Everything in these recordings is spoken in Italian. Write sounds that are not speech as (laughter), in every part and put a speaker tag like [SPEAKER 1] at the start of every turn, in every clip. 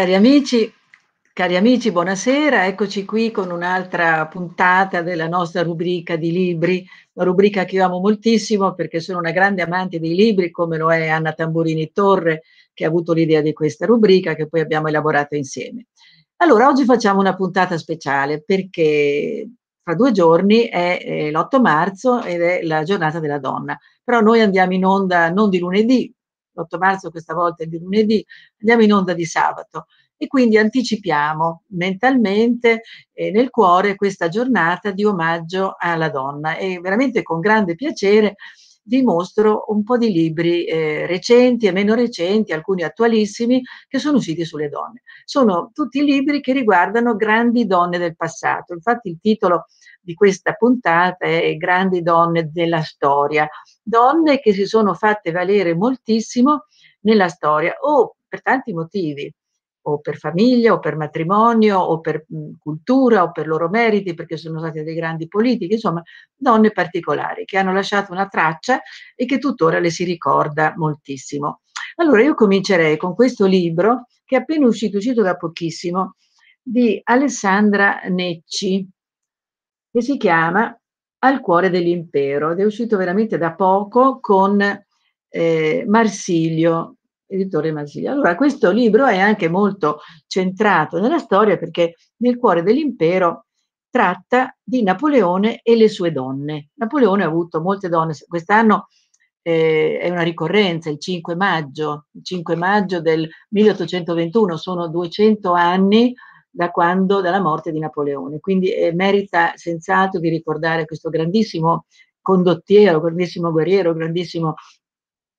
[SPEAKER 1] Cari amici, cari amici, buonasera, eccoci qui con un'altra puntata della nostra rubrica di libri, una rubrica che io amo moltissimo perché sono una grande amante dei libri, come lo è Anna Tamburini Torre, che ha avuto l'idea di questa rubrica che poi abbiamo elaborato insieme. Allora, oggi facciamo una puntata speciale perché fra due giorni è eh, l'8 marzo ed è la giornata della donna, però noi andiamo in onda non di lunedì, l'8 marzo questa volta è di lunedì, andiamo in onda di sabato e quindi anticipiamo mentalmente e eh, nel cuore questa giornata di omaggio alla donna e veramente con grande piacere vi mostro un po' di libri eh, recenti e meno recenti, alcuni attualissimi, che sono usciti sulle donne. Sono tutti libri che riguardano grandi donne del passato. Infatti il titolo di questa puntata è Grandi donne della storia, donne che si sono fatte valere moltissimo nella storia o per tanti motivi, o per famiglia, o per matrimonio, o per mh, cultura, o per loro meriti, perché sono state dei grandi politiche, insomma, donne particolari che hanno lasciato una traccia e che tuttora le si ricorda moltissimo. Allora io comincerei con questo libro che è appena uscito, uscito da pochissimo, di Alessandra Necci, che si chiama al cuore dell'impero ed è uscito veramente da poco con eh, Marsilio, editore Marsilio. Allora, questo libro è anche molto centrato nella storia perché nel cuore dell'impero tratta di Napoleone e le sue donne. Napoleone ha avuto molte donne, quest'anno eh, è una ricorrenza, il 5 maggio, il 5 maggio del 1821, sono 200 anni da quando, dalla morte di Napoleone. Quindi eh, merita senz'altro di ricordare questo grandissimo condottiero, grandissimo guerriero, grandissimo,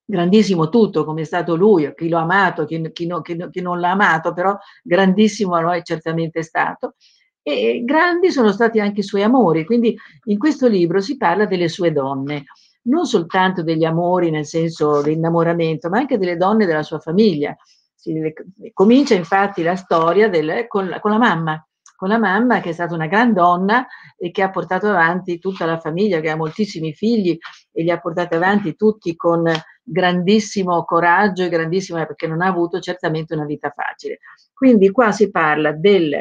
[SPEAKER 1] grandissimo tutto come è stato lui, chi l'ha amato, chi, chi, no, chi, no, chi non l'ha amato, però grandissimo lo è certamente stato. E grandi sono stati anche i suoi amori, quindi in questo libro si parla delle sue donne, non soltanto degli amori nel senso dell'innamoramento, ma anche delle donne della sua famiglia, si, comincia infatti la storia del, con, con la mamma, con la mamma che è stata una gran donna e che ha portato avanti tutta la famiglia, che ha moltissimi figli e li ha portati avanti tutti con grandissimo coraggio e grandissima, perché non ha avuto certamente una vita facile. Quindi qua si parla del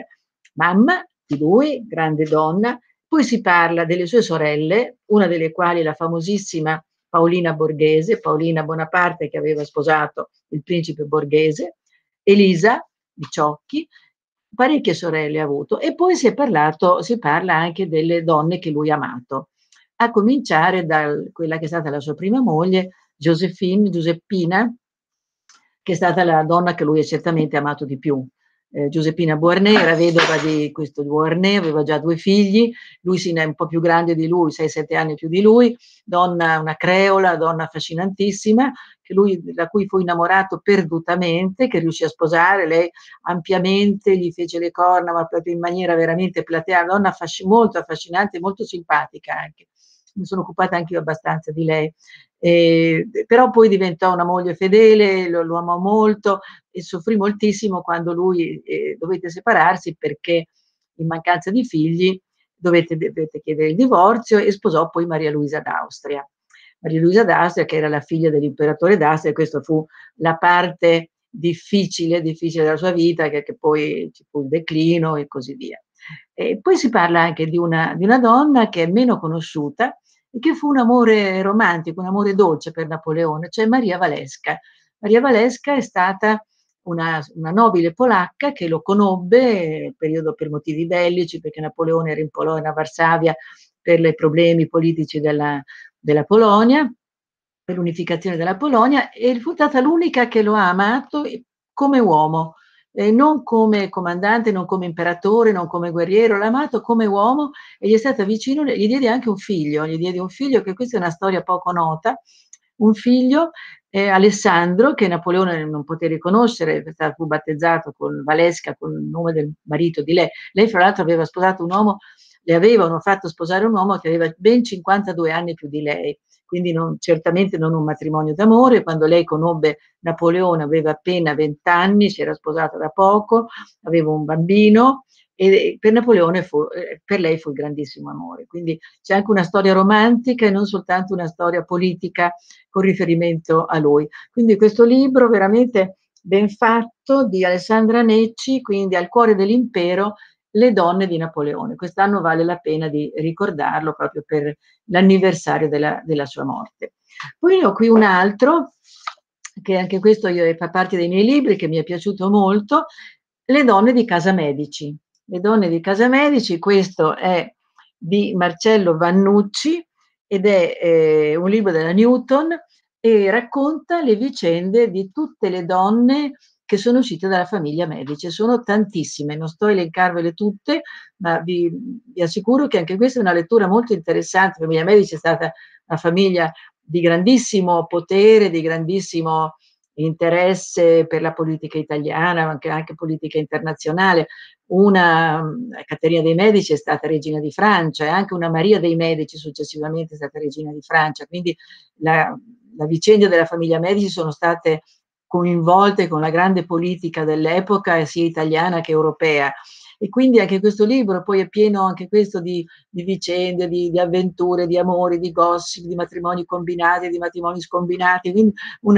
[SPEAKER 1] mamma, di lui, grande donna, poi si parla delle sue sorelle, una delle quali la famosissima Paolina Borghese, Paolina Bonaparte che aveva sposato il principe Borghese, Elisa Biciocchi, parecchie sorelle ha avuto e poi si è parlato, si parla anche delle donne che lui ha amato, a cominciare da quella che è stata la sua prima moglie, Josephine, Giuseppina, che è stata la donna che lui ha certamente amato di più, eh, Giuseppina Buarnè, era (laughs) vedova di questo Buarnè, aveva già due figli, lui si è un po' più grande di lui, 6-7 anni più di lui, donna, una creola, donna affascinantissima, lui, da cui fu innamorato perdutamente, che riuscì a sposare, lei ampiamente gli fece le corna, ma proprio in maniera veramente plateale, donna affasc- molto affascinante, molto simpatica anche mi sono occupata anche io abbastanza di lei. Eh, però poi diventò una moglie fedele, lo, lo amò molto e soffrì moltissimo quando lui eh, dovette separarsi perché in mancanza di figli dovette, dovette chiedere il divorzio e sposò poi Maria Luisa d'Austria. Maria Luisa d'Austria, che era la figlia dell'imperatore d'Austria, e questa fu la parte difficile, difficile della sua vita, che, che, poi ci fu il declino e così via. E poi si parla anche di una, di una donna che è meno conosciuta, e che fu un amore romantico, un amore dolce per Napoleone, cioè Maria Valesca. Maria Valesca è stata una, una nobile polacca che lo conobbe, eh, periodo per motivi bellici, perché Napoleone era in Polonia, a Varsavia, per i problemi politici della, della Polonia, per l'unificazione della Polonia, e fu stata l'unica che lo ha amato come uomo eh, non come comandante, non come imperatore, non come guerriero, l'ha amato come uomo e gli è stato vicino, gli diede anche un figlio, gli diede un figlio che questa è una storia poco nota, un figlio, eh, Alessandro, che Napoleone non poté riconoscere, fu battezzato con Valesca, con il nome del marito di lei. Lei fra l'altro aveva sposato un uomo, le avevano fatto sposare un uomo che aveva ben 52 anni più di lei quindi non, certamente non un matrimonio d'amore. Quando lei conobbe Napoleone aveva appena 20 anni, si era sposata da poco, aveva un bambino e per Napoleone fu, eh, per lei fu il grandissimo amore. Quindi c'è anche una storia romantica e non soltanto una storia politica con riferimento a lui. Quindi questo libro veramente ben fatto di Alessandra Necci, quindi al cuore dell'impero, le donne di Napoleone. Quest'anno vale la pena di ricordarlo proprio per l'anniversario della, della sua morte. Poi ho qui un altro, che anche questo io, fa parte dei miei libri, che mi è piaciuto molto, Le donne di Casa Medici. Le donne di Casa Medici, questo è di Marcello Vannucci ed è eh, un libro della Newton e racconta le vicende di tutte le donne che sono uscite dalla famiglia Medici. Sono tantissime, non sto a elencarvele tutte, ma vi, vi assicuro che anche questa è una lettura molto interessante. La famiglia Medici è stata una famiglia di grandissimo potere, di grandissimo interesse per la politica italiana, anche, anche politica internazionale. Una Caterina dei Medici è stata regina di Francia e anche una Maria dei Medici successivamente è stata regina di Francia, quindi la, la vicenda della famiglia Medici sono state coinvolte con la grande politica dell'epoca, sia italiana che europea. E quindi anche questo libro poi è pieno anche questo di, di vicende, di, di, avventure, di amori, di gossip, di matrimoni combinati, di matrimoni scombinati, quindi un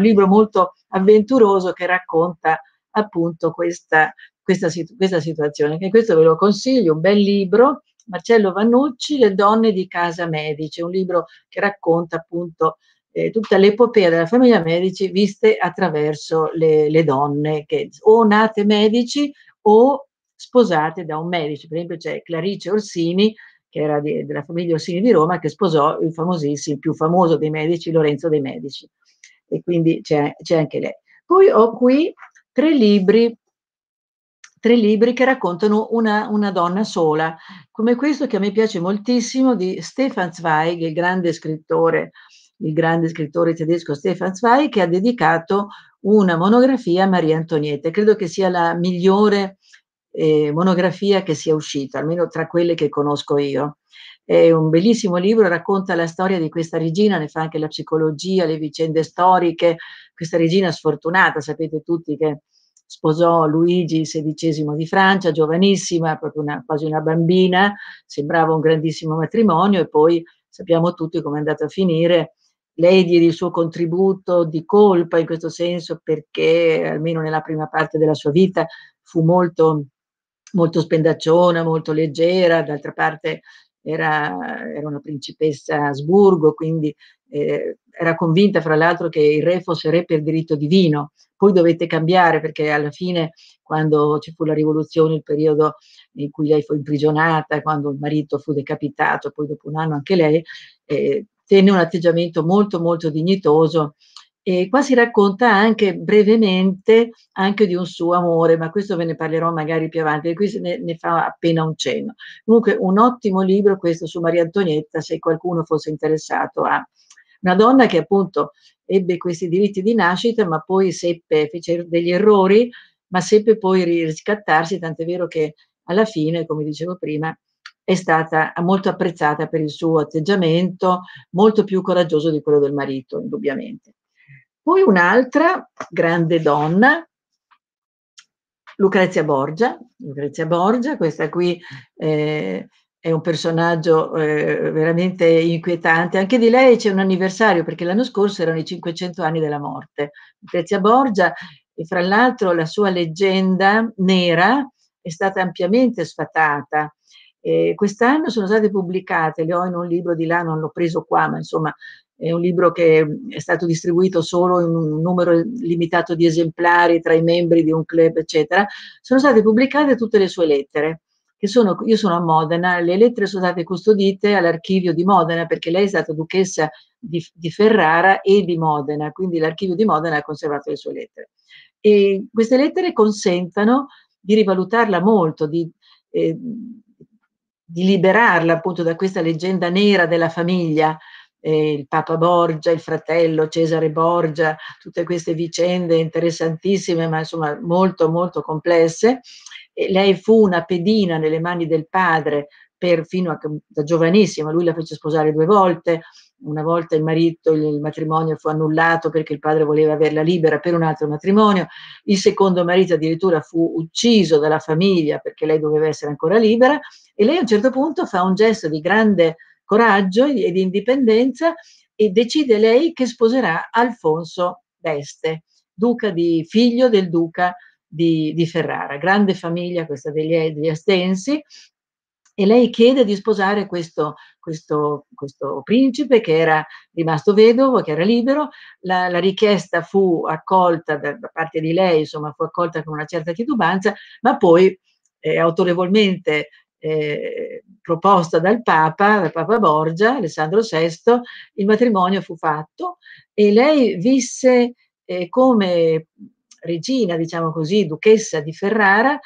[SPEAKER 1] libro molto avventuroso che racconta appunto questa, questa, questa situazione. E questo ve lo consiglio, un bel libro, Marcello Vannucci, Le donne di Casa Medici, un libro che racconta appunto eh, tutta l'epopea della famiglia Medici viste attraverso le, le, donne che o nate medici o sposate da un medici. Per esempio c'è Clarice Orsini, che era di, della famiglia Orsini di Roma, che sposò il famosissimo, il più famoso dei medici, Lorenzo dei Medici. E quindi c'è, c'è anche lei. Poi ho qui tre libri tre libri che raccontano una, una, donna sola, come questo che a me piace moltissimo di Stefan Zweig, il grande scrittore il grande scrittore tedesco Stefan Zweig, che ha dedicato una monografia a Maria Antonietta. Credo che sia la migliore eh, monografia che sia uscita, almeno tra quelle che conosco io. È un bellissimo libro, racconta la storia di questa regina, ne fa anche la psicologia, le vicende storiche. Questa regina sfortunata, sapete tutti che sposò Luigi XVI di Francia, giovanissima, proprio una, quasi una bambina, sembrava un grandissimo matrimonio e poi sappiamo tutti come è andato a finire, lei diede il suo contributo di colpa in questo senso perché almeno nella prima parte della sua vita fu molto, molto spendacciona, molto leggera, d'altra parte era, era una principessa a Asburgo, quindi eh, era convinta fra l'altro che il re fosse re per diritto divino, poi dovette cambiare perché alla fine quando ci fu la rivoluzione, il periodo in cui lei fu imprigionata, quando il marito fu decapitato, poi dopo un anno anche lei, eh, tenne un atteggiamento molto molto dignitoso e qua si racconta anche brevemente anche di un suo amore, ma questo ve ne parlerò magari più avanti, qui ne, ne fa appena un cenno. Comunque un ottimo libro questo su Maria Antonietta, se qualcuno fosse interessato a una donna che appunto ebbe questi diritti di nascita, ma poi seppe, fece degli errori, ma seppe poi riscattarsi, tant'è vero che alla fine, come dicevo prima, è stata molto apprezzata per il suo atteggiamento, molto più coraggioso di quello del marito, indubbiamente. Poi un'altra grande donna, Lucrezia Borgia, Lucrezia Borgia questa qui eh, è un personaggio eh, veramente inquietante, anche di lei c'è un anniversario perché l'anno scorso erano i 500 anni della morte. Lucrezia Borgia, e fra l'altro la sua leggenda nera è stata ampiamente sfatata eh, quest'anno sono state pubblicate, le ho in un libro di là, non l'ho preso qua, ma insomma è un libro che è stato distribuito solo in un numero limitato di esemplari tra i membri di un club, eccetera, sono state pubblicate tutte le sue lettere. Che sono, io sono a Modena, le lettere sono state custodite all'archivio di Modena perché lei è stata duchessa di, di Ferrara e di Modena, quindi l'archivio di Modena ha conservato le sue lettere. E queste lettere consentono di rivalutarla molto, di, eh, di liberarla appunto da questa leggenda nera della famiglia, eh, il Papa Borgia, il fratello Cesare Borgia, tutte queste vicende interessantissime ma insomma molto molto complesse. E lei fu una pedina nelle mani del padre per, fino a da giovanissima, lui la fece sposare due volte, una volta il marito, il matrimonio fu annullato perché il padre voleva averla libera per un altro matrimonio, il secondo marito addirittura fu ucciso dalla famiglia perché lei doveva essere ancora libera e lei a un certo punto fa un gesto di grande coraggio e di indipendenza e decide lei che sposerà Alfonso d'Este, duca di, figlio del duca di, di Ferrara, grande famiglia questa degli, degli Astensi, e lei chiede di sposare questo, questo, questo, principe che era rimasto vedovo, che era libero, la, la richiesta fu accolta da, da, parte di lei, insomma fu accolta con una certa titubanza, ma poi eh, autorevolmente eh, proposta dal Papa, dal Papa Borgia, Alessandro VI, il matrimonio fu fatto e lei visse eh, come regina, diciamo così, duchessa di Ferrara,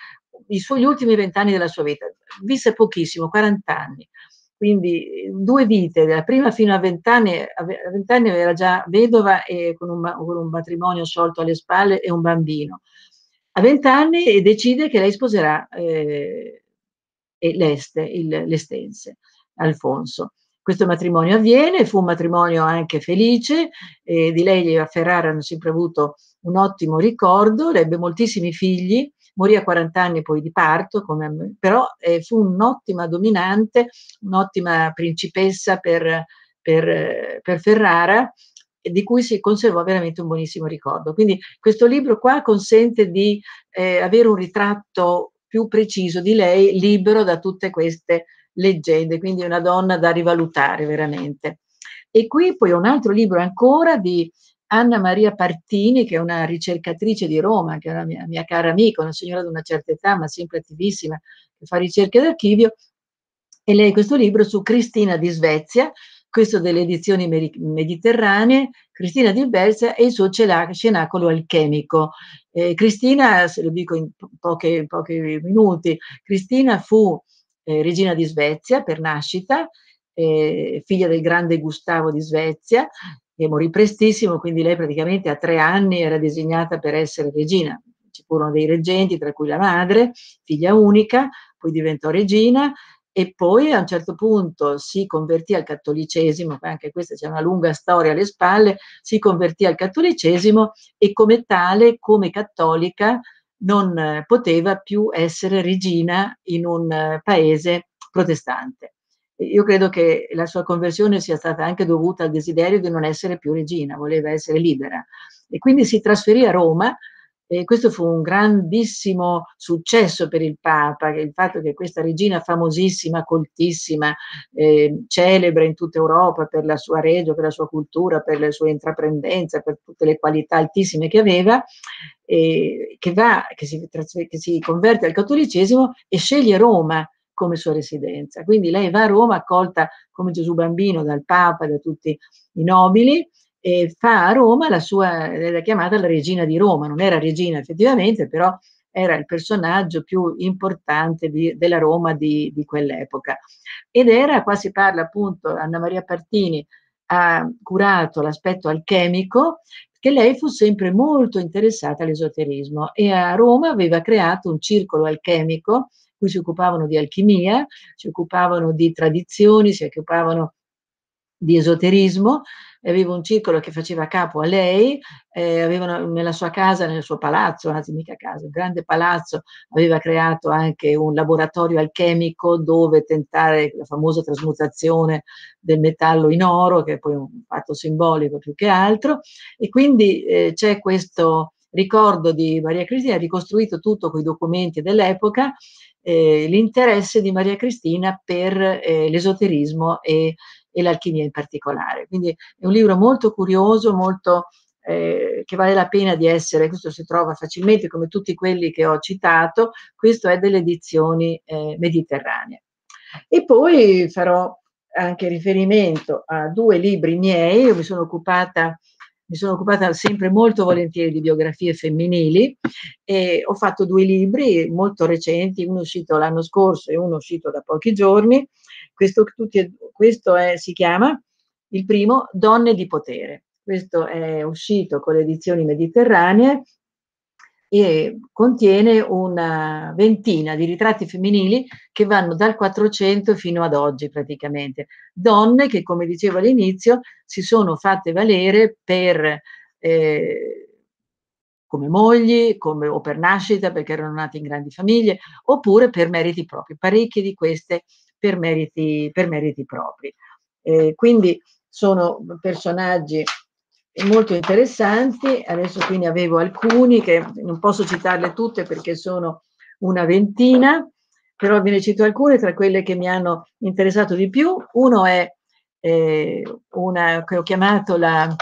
[SPEAKER 1] i suoi ultimi vent'anni della sua vita, visse pochissimo, 40 anni, quindi eh, due vite, la prima fino a 20 anni, a 20 anni era già vedova e con un, con un matrimonio sciolto alle spalle e un bambino. A 20 anni eh, decide che lei sposerà eh, l'Este, il, l'Estense, Alfonso. Questo matrimonio avviene, fu un matrimonio anche felice, eh, di lei a Ferrara hanno sempre avuto un ottimo ricordo, ebbe moltissimi figli, morì a 40 anni poi di parto, come, però eh, fu un'ottima dominante, un'ottima principessa per, per, per Ferrara di cui si conservò veramente un buonissimo ricordo. Quindi questo libro qua consente di eh, avere un ritratto più preciso di lei, libero da tutte queste leggende, quindi una donna da rivalutare veramente. E qui poi un altro libro ancora di Anna Maria Partini, che è una ricercatrice di Roma, che è una mia, mia cara amica, una signora di una certa età, ma sempre attivissima, che fa ricerche d'archivio, e lei questo libro su Cristina di Svezia, questo delle edizioni mediterranee, Cristina di Svezia e il suo cenacolo alchemico. Eh, Cristina, se lo dico in pochi minuti, Cristina fu eh, regina di Svezia per nascita, eh, figlia del grande Gustavo di Svezia, e morì prestissimo, quindi lei praticamente a tre anni era designata per essere regina. Ci furono dei reggenti, tra cui la madre, figlia unica, poi diventò regina e poi a un certo punto si convertì al cattolicesimo, anche questa c'è una lunga storia alle spalle, si convertì al cattolicesimo e come tale, come cattolica, non poteva più essere regina in un eh, paese protestante. Io credo che la sua conversione sia stata anche dovuta al desiderio di non essere più regina, voleva essere libera. E quindi si trasferì a Roma e questo fu un grandissimo successo per il Papa, il fatto che questa regina famosissima, coltissima, eh, celebre in tutta Europa per la sua regio, per la sua cultura, per la sua intraprendenza, per tutte le qualità altissime che aveva, eh, che, va, che, si che si converte al cattolicesimo e sceglie Roma come sua residenza. Quindi lei va a Roma, accolta come Gesù bambino dal Papa, e da tutti i nobili, e fa a Roma la sua, era chiamata la regina di Roma, non era regina effettivamente, però era il personaggio più importante di, della Roma di, di, quell'epoca. Ed era, qua si parla appunto, Anna Maria Partini ha curato l'aspetto alchemico, che lei fu sempre molto interessata all'esoterismo e a Roma aveva creato un circolo alchemico cui si occupavano di alchimia, si occupavano di tradizioni, si occupavano di esoterismo, aveva un circolo che faceva capo a lei, eh, aveva nella sua casa, nel suo palazzo, anzi mica casa, un grande palazzo, aveva creato anche un laboratorio alchemico dove tentare la famosa trasmutazione del metallo in oro, che è poi un fatto simbolico più che altro, e quindi eh, c'è questo ricordo di Maria Cristina, ricostruito tutto con i documenti dell'epoca eh, l'interesse di Maria Cristina per eh, l'esoterismo e, e l'alchimia in particolare. Quindi è un libro molto curioso, molto... Eh, che vale la pena di essere, questo si trova facilmente come tutti quelli che ho citato, questo è delle edizioni eh, mediterranee. E poi farò anche riferimento a due libri miei, io mi sono occupata mi sono occupata sempre molto volentieri di biografie femminili e ho fatto due libri molto recenti, uno uscito l'anno scorso e uno uscito da pochi giorni. Questo, tutti, questo è, si chiama il primo Donne di potere. Questo è uscito con le edizioni mediterranee e contiene una ventina di ritratti femminili che vanno dal 400 fino ad oggi praticamente. Donne che, come dicevo all'inizio, si sono fatte valere per, eh, come mogli come, o per nascita perché erano nate in grandi famiglie oppure per meriti propri, parecchie di queste per meriti, per meriti propri. Eh, quindi sono personaggi molto interessanti, adesso qui ne avevo alcuni che non posso citarle tutte perché sono una ventina, però ve ne cito alcune tra quelle che mi hanno interessato di più. Uno è eh, una che ho chiamato la,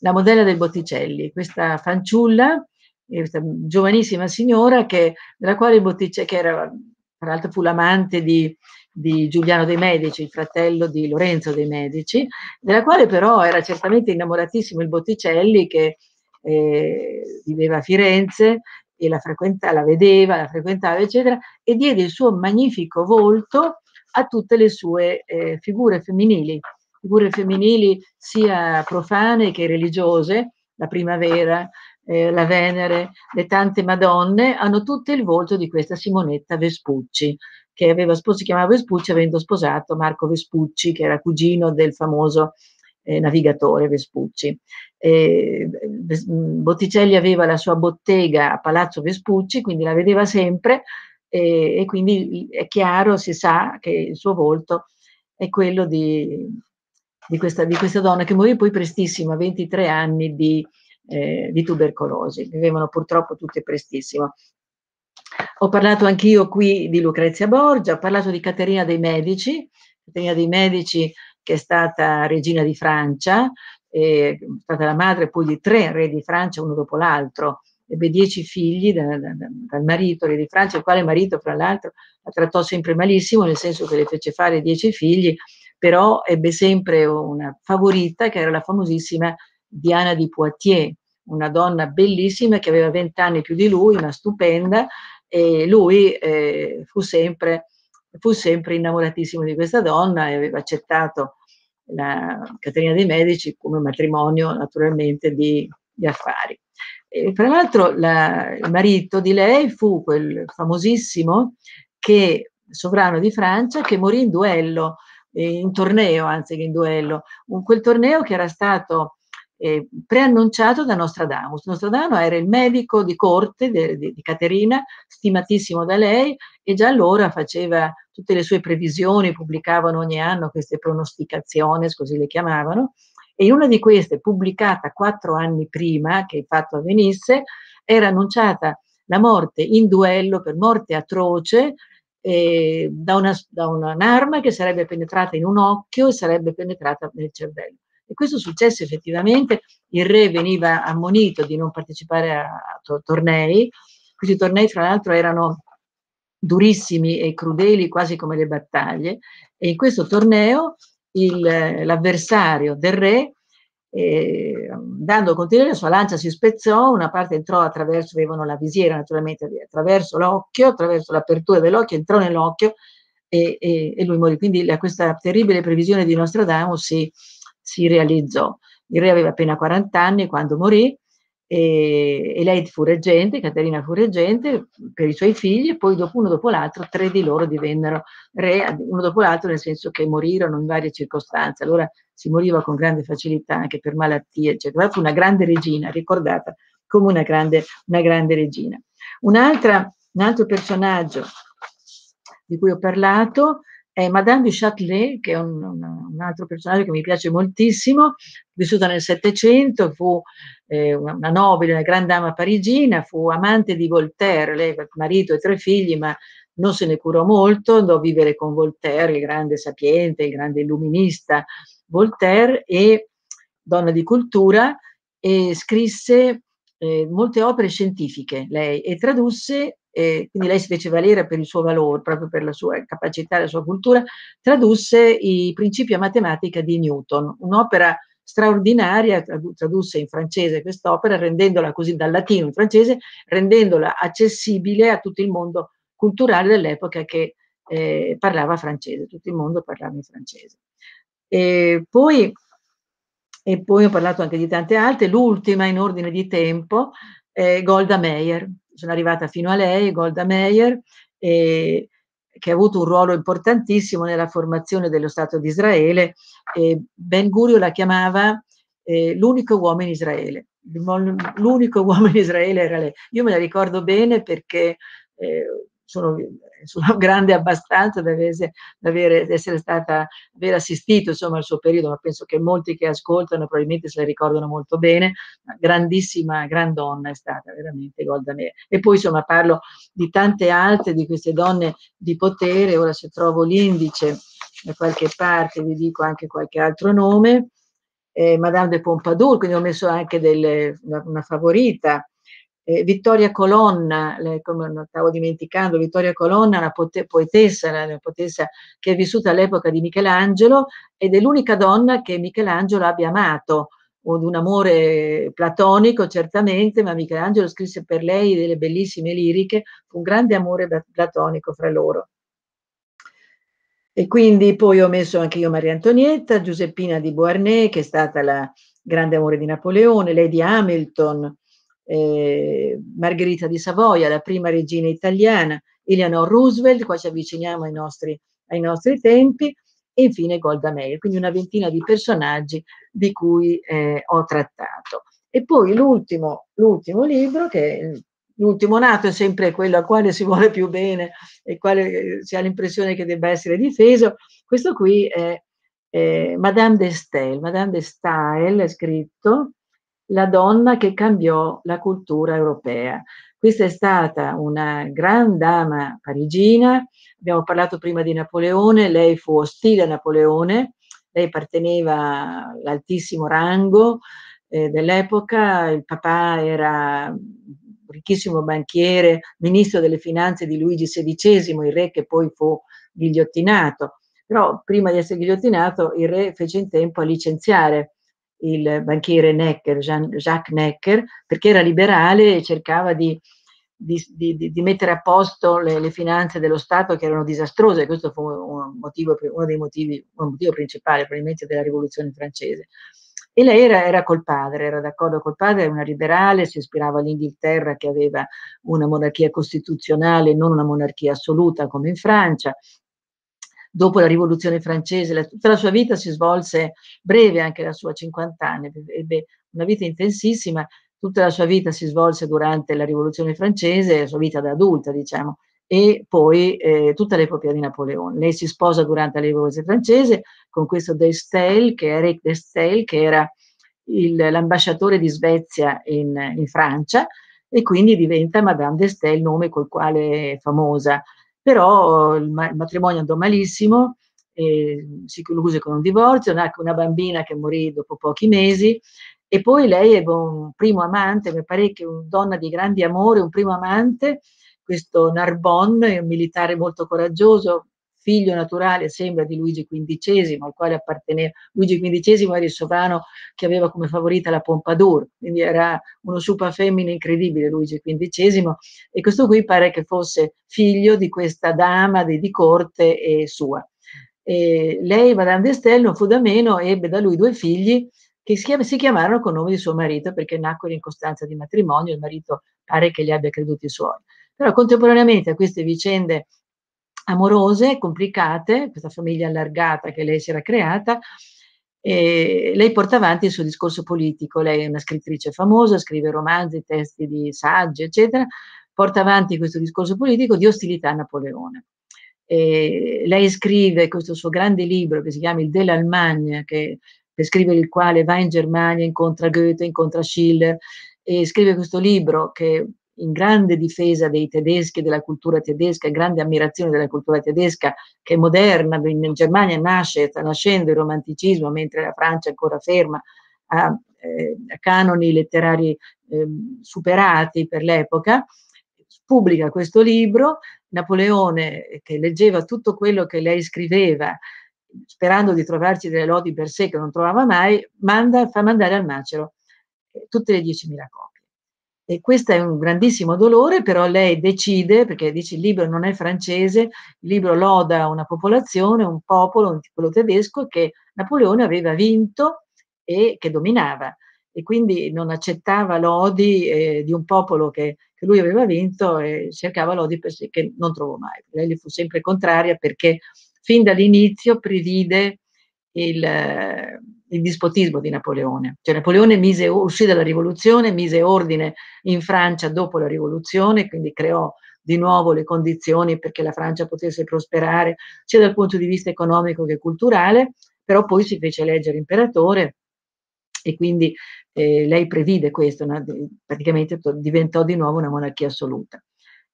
[SPEAKER 1] la modella del Botticelli, questa fanciulla, questa giovanissima signora che, della quale Botticelli, che era tra l'altro fu l'amante di, di Giuliano dei Medici, il fratello di Lorenzo dei Medici, della quale però era certamente innamoratissimo il Botticelli che eh, viveva a Firenze e la, la vedeva, la frequentava, eccetera, e diede il suo magnifico volto a tutte le sue eh, figure femminili, figure femminili sia profane che religiose, la primavera, eh, la Venere, le tante Madonne, hanno tutte il volto di questa Simonetta Vespucci, che aveva, si chiamava Vespucci avendo sposato Marco Vespucci, che era cugino del famoso eh, navigatore Vespucci. Eh, Botticelli aveva la sua bottega a Palazzo Vespucci, quindi la vedeva sempre e, e quindi è chiaro, si sa che il suo volto è quello di, di, questa, di questa donna che morì poi prestissimo, a 23 anni di eh, di tubercolosi, vivevano purtroppo tutte prestissimo. Ho parlato anch'io qui di Lucrezia Borgia, ho parlato di Caterina dei Medici, Caterina dei Medici che è stata regina di Francia, è stata la madre poi di tre re di Francia, uno dopo l'altro, ebbe dieci figli da, da, da, dal marito, re di Francia, il quale marito, fra l'altro, la trattò sempre malissimo, nel senso che le fece fare dieci figli, però ebbe sempre una favorita che era la famosissima Diana di Poitiers, una donna bellissima che aveva vent'anni più di lui, ma stupenda, e lui eh, fu, sempre, fu, sempre, innamoratissimo di questa donna e aveva accettato la Caterina dei Medici come matrimonio naturalmente di, di affari. E, tra l'altro la, il marito di lei fu quel famosissimo che, sovrano di Francia che morì in duello, in torneo anziché in duello, quel torneo che era stato eh, preannunciato da Nostradamus. Nostradamus era il medico di corte de, de, di Caterina, stimatissimo da lei, e già allora faceva tutte le sue previsioni, pubblicavano ogni anno queste pronosticazioni, così le chiamavano, e una di queste, pubblicata quattro anni prima che il fatto avvenisse, era annunciata la morte in duello per morte atroce eh, da, una, da un'arma che sarebbe penetrata in un occhio e sarebbe penetrata nel cervello. E questo successe effettivamente, il re veniva ammonito di non partecipare a to- tornei, questi tornei tra l'altro erano durissimi e crudeli, quasi come le battaglie, e in questo torneo il, l'avversario del re eh, dando continuità la sua lancia si spezzò, una parte entrò attraverso, avevano la visiera naturalmente, attraverso l'occhio, attraverso l'apertura dell'occhio, entrò nell'occhio e, e, e lui morì. Quindi la, questa terribile previsione di Nostradamus si, si realizzò. Il re aveva appena 40 anni quando morì e, e lei fu reggente, Caterina fu reggente per i suoi figli e poi dopo uno dopo l'altro tre di loro divennero re, uno dopo l'altro nel senso che morirono in varie circostanze. Allora si moriva con grande facilità anche per malattie, eccetera. Fu una grande regina, ricordata come una grande, una grande regina. un altro personaggio di cui ho parlato eh, Madame du Châtelet, che è un, un, altro personaggio che mi piace moltissimo, vissuta nel Settecento, fu eh, una nobile, una gran dama parigina, fu amante di Voltaire, lei marito e tre figli, ma non se ne curò molto, andò a vivere con Voltaire, il grande sapiente, il grande illuminista Voltaire, e donna di cultura, e scrisse eh, molte opere scientifiche lei e tradusse eh, quindi lei si fece valere per il suo valore, proprio per la sua capacità, la sua cultura, tradusse i principi a matematica di Newton, un'opera straordinaria, tradusse in francese quest'opera, rendendola così dal latino in francese, rendendola accessibile a tutto il mondo culturale dell'epoca che eh, parlava francese, tutto il mondo parlava in francese. E poi, e poi ho parlato anche di tante altre, l'ultima in ordine di tempo, eh, Golda Meir, sono arrivata fino a lei, Golda Meir, eh, che ha avuto un ruolo importantissimo nella formazione dello Stato di Israele. Eh, ben Gurio la chiamava eh, l'unico uomo in Israele. L'unico (laughs) uomo in Israele era lei. Io me la ricordo bene perché eh, sono, eh, sono (laughs) grande abbastanza da essere stata, aver assistito insomma, al suo periodo, ma penso che molti che ascoltano probabilmente se la ricordano molto bene, una grandissima, gran donna è stata veramente Golda Meir. E poi insomma parlo di tante altre, di queste donne di potere, ora se trovo l'indice da qualche parte vi dico anche qualche altro nome, eh, Madame de Pompadour, quindi ho messo anche delle, una, una favorita, eh, Vittoria Colonna, le, come non stavo dimenticando, Vittoria Colonna, una pote- poetessa, una poetessa che è vissuta all'epoca di Michelangelo ed è l'unica donna che Michelangelo abbia amato, un amore platonico certamente, ma Michelangelo scrisse per lei delle bellissime liriche, fu un grande amore platonico fra loro. E quindi poi ho messo anche io Maria Antonietta, Giuseppina di Beauharnais, che è stata la grande amore di Napoleone, lei di Hamilton, eh, Margherita di Savoia, la prima regina italiana, Eleanor Roosevelt, qua ci avviciniamo ai nostri, ai nostri tempi, e infine Golda Meir, quindi una ventina di personaggi di cui eh, ho trattato. E poi l'ultimo, l'ultimo libro, che è l'ultimo nato è sempre quello a quale si vuole più bene e quale eh, si ha l'impressione che debba essere difeso. Questo qui è eh, Madame de Stel, Madame de Stael, è scritto la donna che cambiò la cultura europea. Questa è stata una gran dama parigina, abbiamo parlato prima di Napoleone, lei fu ostile a Napoleone, lei apparteneva all'altissimo rango eh, dell'epoca, il papà era ricchissimo banchiere, ministro delle finanze di Luigi XVI, il re che poi fu ghigliottinato. Però prima di essere ghigliottinato il re fece in tempo a licenziare il banchiere Necker, Jean, Jacques Necker, perché era liberale e cercava di, di, di, di mettere a posto le, le, finanze dello Stato che erano disastrose, questo fu un motivo, uno dei motivi, un motivo principale probabilmente della rivoluzione francese. E lei era, era, col padre, era d'accordo col padre, era una liberale, si ispirava all'Inghilterra che aveva una monarchia costituzionale, non una monarchia assoluta come in Francia, dopo la rivoluzione francese, la, tutta la sua vita si svolse breve, anche la sua 50 anni, ebbe una vita intensissima, tutta la sua vita si svolse durante la rivoluzione francese, la sua vita da adulta diciamo, e poi eh, tutta l'epopea di Napoleone. Lei si sposa durante la rivoluzione francese con questo Destel, che era, Destel, che era il, l'ambasciatore di Svezia in, in Francia, e quindi diventa Madame d'Estelle, nome col quale è famosa però eh, il, matrimonio andò malissimo, eh, si concluse con un divorzio, nacque una bambina che morì dopo pochi mesi e poi lei ebbe un primo amante, mi pare che una donna di grandi amore, un primo amante, questo Narbonne, un militare molto coraggioso, figlio naturale, sembra, di Luigi XV, al quale apparteneva. Luigi XV era il sovrano che aveva come favorita la Pompadour, quindi era uno supa femmina incredibile Luigi XV, e questo qui pare che fosse figlio di questa dama di, di corte e sua. E lei, Madame d'Estelle, non fu da meno, ebbe da lui due figli, che si chiamarono con nome di suo marito perché nacquero in costanza di matrimonio, il marito pare che li abbia creduti suoi. Però contemporaneamente a queste vicende amorose, complicate, questa famiglia allargata che lei si era creata, e lei porta avanti il suo discorso politico, lei è una scrittrice famosa, scrive romanzi, testi di saggi, eccetera, porta avanti questo discorso politico di ostilità a Napoleone. E lei scrive questo suo grande libro che si chiama Il dell'Almagna, che, per scrivere il quale va in Germania, incontra Goethe, incontra Schiller, e scrive questo libro che in grande difesa dei tedeschi, della cultura tedesca, grande ammirazione della cultura tedesca che è moderna, in Germania nasce, sta nascendo il romanticismo, mentre la Francia è ancora ferma a, eh, a canoni letterari eh, superati per l'epoca, pubblica questo libro, Napoleone eh, che leggeva tutto quello che lei scriveva, sperando di trovarci delle lodi per sé che non trovava mai, manda, fa mandare al macero eh, tutte le 10.000 copie. E questo è un grandissimo dolore, però lei decide, perché dice il libro non è francese, il libro loda una popolazione, un popolo, quello tedesco, che Napoleone aveva vinto e che dominava e quindi non accettava lodi eh, di un popolo che, che, lui aveva vinto e cercava lodi per sé, che non trovò mai. Lei gli fu sempre contraria perché fin dall'inizio previde il, il dispotismo di Napoleone. Cioè Napoleone mise, uscì dalla rivoluzione, mise ordine in Francia dopo la rivoluzione, quindi creò di nuovo le condizioni perché la Francia potesse prosperare sia dal punto di vista economico che culturale, però poi si fece eleggere imperatore e quindi eh, lei previde questo, una, praticamente diventò di nuovo una monarchia assoluta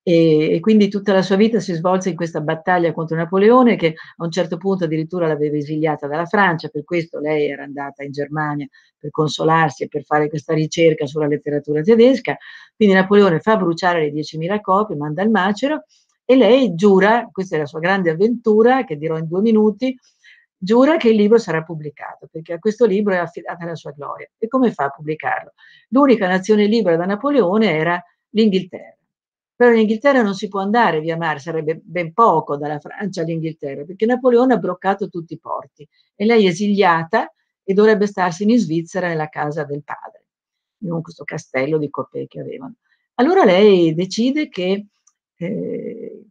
[SPEAKER 1] e, e, quindi tutta la sua vita si svolse in questa battaglia contro Napoleone che a un certo punto addirittura l'aveva esiliata dalla Francia, per questo lei era andata in Germania per consolarsi e per fare questa ricerca sulla letteratura tedesca. Quindi Napoleone fa bruciare le 10.000 copie, manda al macero e lei giura, questa è la sua grande avventura che dirò in due minuti, giura che il libro sarà pubblicato, perché a questo libro è affidata la sua gloria. E come fa a pubblicarlo? L'unica nazione libera da Napoleone era l'Inghilterra però in Inghilterra non si può andare via mare, sarebbe ben poco dalla Francia all'Inghilterra, perché Napoleone ha bloccato tutti i porti e lei è esiliata e dovrebbe starsi in Svizzera nella casa del padre, in questo castello di Copè che avevano. Allora lei decide che eh,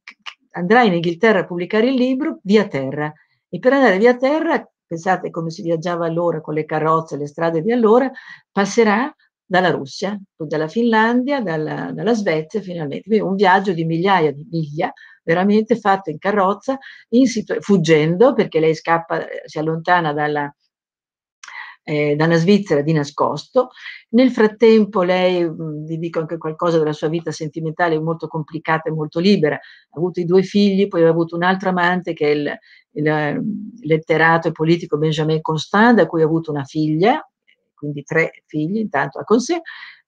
[SPEAKER 1] andrà in Inghilterra a pubblicare il libro via terra e per andare via terra, pensate come si viaggiava allora con le carrozze, le strade di allora, passerà dalla Russia, dalla Finlandia, dalla, dalla, Svezia finalmente. Quindi un viaggio di migliaia di miglia, veramente fatto in carrozza, in fuggendo perché lei scappa, eh, si allontana dalla, eh, dalla Svizzera di nascosto. Nel frattempo lei, mm, vi dico anche qualcosa della sua vita sentimentale molto complicata e molto libera, ha avuto i due figli, poi ha avuto un altro amante che è il, il mm, letterato e politico Benjamin Constant, da cui ha avuto una figlia, quindi tre figli intanto ha con sé,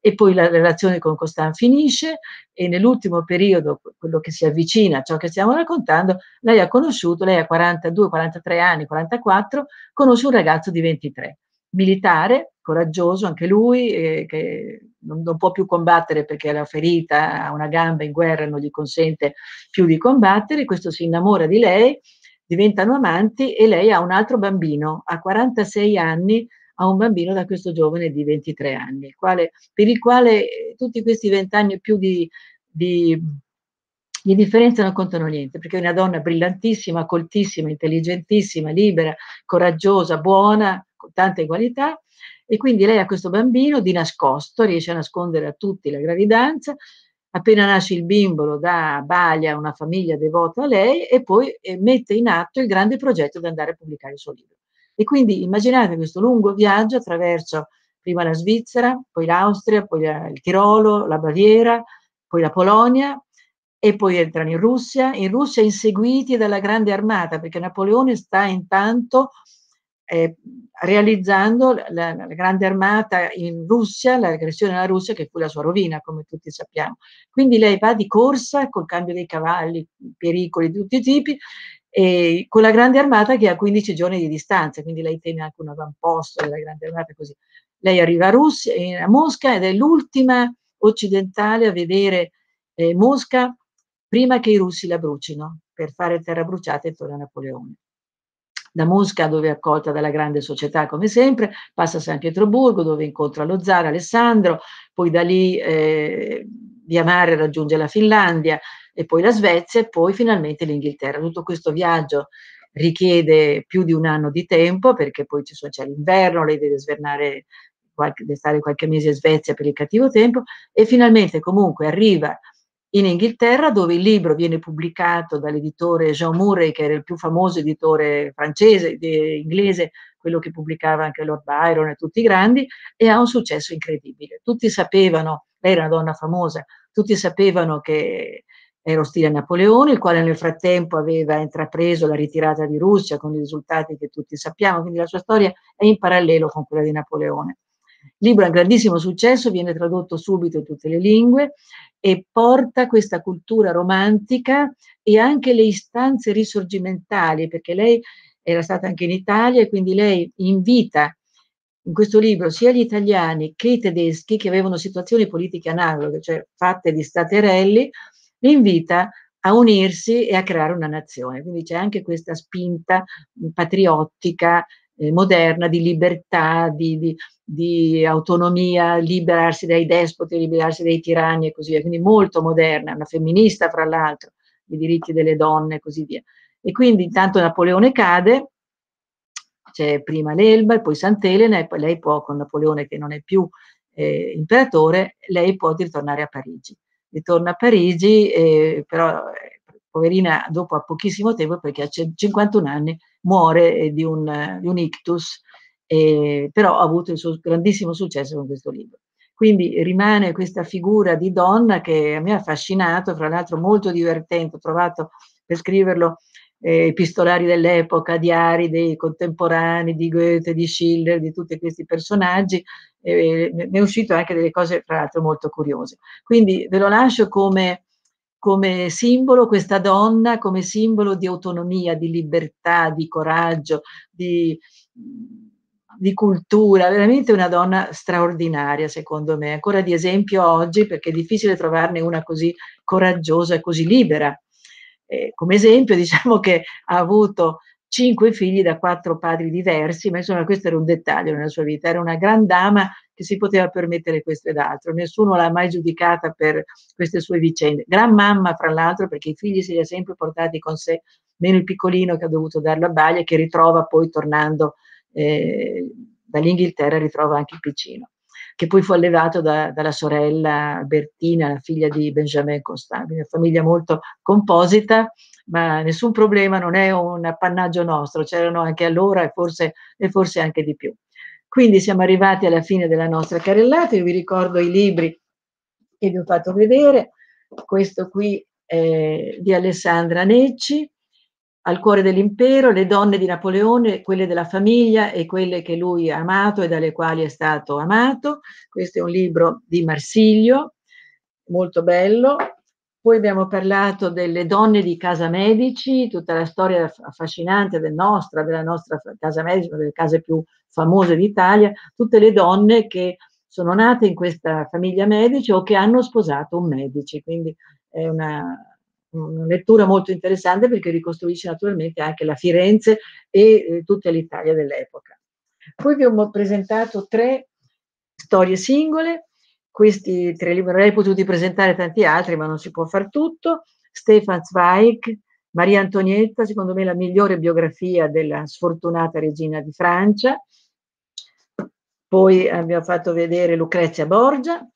[SPEAKER 1] e poi la relazione con Costan finisce e nell'ultimo periodo, quello che si avvicina a ciò che stiamo raccontando, lei ha conosciuto, lei ha 42, 43 anni, 44, conosce un ragazzo di 23, militare, coraggioso anche lui, eh, che non, non, può più combattere perché era ferita, ha una gamba in guerra, non gli consente più di combattere, questo si innamora di lei, diventano amanti e lei ha un altro bambino, ha 46 anni, a un bambino da questo giovane di 23 anni, quale, per il quale eh, tutti questi 20 anni e più di, di, di, differenza non contano niente, perché è una donna brillantissima, coltissima, intelligentissima, libera, coraggiosa, buona, con tante qualità, e quindi lei a questo bambino di nascosto, riesce a nascondere a tutti la gravidanza, appena nasce il bimbo lo dà a Baglia, una famiglia devota a lei, e poi eh, mette in atto il grande progetto di andare a pubblicare il suo libro. E quindi immaginate questo lungo viaggio attraverso prima la Svizzera, poi l'Austria, poi il Tirolo, la Baviera, poi la Polonia e poi entrano in Russia, in Russia inseguiti dalla grande armata, perché Napoleone sta intanto eh, realizzando la, la, grande armata in Russia, l'aggressione alla Russia che fu la sua rovina, come tutti sappiamo. Quindi lei va di corsa col cambio dei cavalli, pericoli di tutti i tipi e con la grande armata che è a 15 giorni di distanza, quindi lei teme anche un avamposto della grande armata così. Lei arriva a, Russia, eh, a Mosca ed è l'ultima occidentale a vedere eh, Mosca prima che i russi la brucino per fare terra bruciata intorno a Napoleone. Da Mosca, dove è accolta dalla grande società come sempre, passa a San Pietroburgo, dove incontra lo zar Alessandro, poi da lì eh, via mare raggiunge la Finlandia, e poi la Svezia e poi finalmente l'Inghilterra. Tutto questo viaggio richiede più di un anno di tempo perché poi c'è l'inverno, lei deve svernare qualche, deve stare qualche mese in Svezia per il cattivo tempo e finalmente comunque arriva in Inghilterra dove il libro viene pubblicato dall'editore Jean Murray che era il più famoso editore francese, inglese, quello che pubblicava anche Lord Byron e tutti i grandi e ha un successo incredibile. Tutti sapevano, lei era una donna famosa, tutti sapevano che era ostile a Napoleone, il quale nel frattempo aveva intrapreso la ritirata di Russia con i risultati che tutti sappiamo, quindi la sua storia è in parallelo con quella di Napoleone. Il libro ha un grandissimo successo, viene tradotto subito in tutte le lingue e porta questa cultura romantica e anche le istanze risorgimentali, perché lei era stata anche in Italia e quindi lei invita in questo libro sia gli italiani che i tedeschi che avevano situazioni politiche analoghe, cioè fatte di staterelli, li invita a unirsi e a creare una nazione. Quindi c'è anche questa spinta mm, patriottica eh, moderna di libertà, di, di, di, autonomia, liberarsi dai despoti, liberarsi dai tiranni e così via. Quindi molto moderna, una femminista fra l'altro, i diritti delle donne e così via. E quindi intanto Napoleone cade, c'è prima l'Elba e poi Sant'Elena e poi lei può, con Napoleone che non è più eh, imperatore, lei può ritornare a Parigi ritorna a Parigi, eh, però poverina dopo a pochissimo tempo perché ha 51 anni muore eh, di un, di un ictus, eh, però ha avuto il suo grandissimo successo con questo libro. Quindi rimane questa figura di donna che a me ha affascinato, fra l'altro molto divertente, ho trovato per scriverlo eh, epistolari dell'epoca, diari dei contemporanei, di Goethe, di Schiller, di tutti questi personaggi eh, ne è uscito anche delle cose tra l'altro molto curiose. Quindi ve lo lascio come, come simbolo, questa donna come simbolo di autonomia, di libertà, di coraggio, di, di cultura, veramente una donna straordinaria secondo me, ancora di esempio oggi perché è difficile trovarne una così coraggiosa e così libera. Eh, come esempio (laughs) diciamo che ha avuto cinque figli da quattro padri diversi, ma insomma questo era un dettaglio nella sua vita, era una gran dama che si poteva permettere questo ed altro, nessuno l'ha mai giudicata per queste sue vicende. Gran mamma, fra l'altro, perché i figli se li ha sempre portati con sé, meno il piccolino che ha dovuto darlo a Baglia, che ritrova poi tornando eh, dall'Inghilterra, ritrova anche il piccino che poi fu allevato da, dalla sorella Bertina, la figlia di Benjamin Constant, una famiglia molto composita, ma nessun problema, non è un appannaggio nostro, c'erano anche allora e forse, e forse anche di più. Quindi siamo arrivati alla fine della nostra carrellata, io vi ricordo i libri che vi ho fatto vedere, questo qui è di Alessandra Necci, Al cuore dell'impero, le donne di Napoleone, quelle della famiglia e quelle che lui ha amato e dalle quali è stato amato. Questo è un libro di Marsilio, molto bello, poi abbiamo parlato delle donne di Casa Medici, tutta la storia affascinante del nostra, della nostra Casa Medici, una delle case più famose d'Italia, tutte le donne che sono nate in questa famiglia Medici o che hanno sposato un Medici. Quindi è una, una lettura molto interessante perché ricostruisce naturalmente anche la Firenze e eh, tutta l'Italia dell'epoca. Poi vi ho presentato tre storie singole, questi tre libri, avrei potuto presentare tanti altri, ma non si può far tutto. Stefan Zweig, Maria Antonietta, secondo me la migliore biografia della sfortunata regina di Francia. Poi abbiamo fatto vedere Lucrezia Borgia,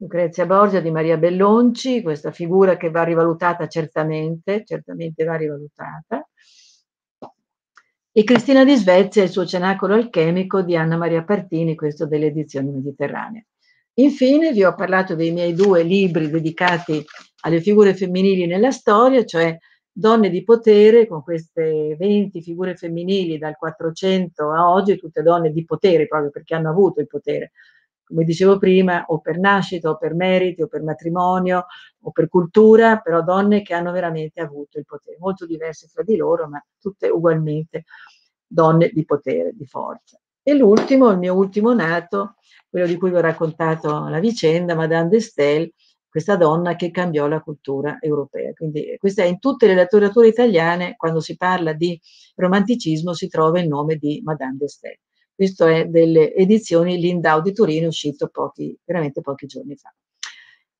[SPEAKER 1] Lucrezia Borgia di Maria Bellonci, questa figura che va rivalutata certamente, certamente va rivalutata. E Cristina di Svezia e il suo cenacolo alchemico di Anna Maria Partini, questo delle edizioni mediterranee. Infine vi ho parlato dei miei due libri dedicati alle figure femminili nella storia, cioè Donne di potere, con queste 20 figure femminili dal 400 a oggi, tutte donne di potere proprio perché hanno avuto il potere, come dicevo prima, o per nascita, o per meriti, o per matrimonio, o per cultura, però donne che hanno veramente avuto il potere, molto diverse fra di loro, ma tutte ugualmente donne di potere, di forza. E l'ultimo, il mio ultimo nato, quello di cui vi ho raccontato la vicenda, Madame d'Estelle, questa donna che cambiò la cultura europea. Quindi eh, questa è in tutte le letterature italiane, quando si parla di romanticismo si trova il nome di Madame d'Estelle. Questo è delle edizioni Lindau di Turino, uscito pochi, veramente pochi giorni fa.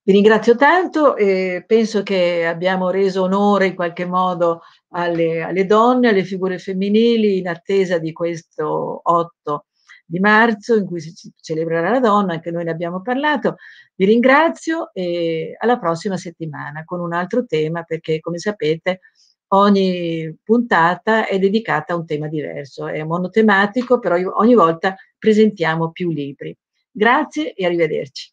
[SPEAKER 1] Vi ringrazio tanto e penso che abbiamo reso onore in qualche modo alle, alle donne, alle figure femminili in attesa di questo 8 di marzo in cui si celebrerà la donna, anche noi ne abbiamo parlato. Vi ringrazio e alla prossima settimana con un altro tema perché come sapete ogni puntata è dedicata a un tema diverso, è monotematico, però ogni volta presentiamo più libri. Grazie e arrivederci.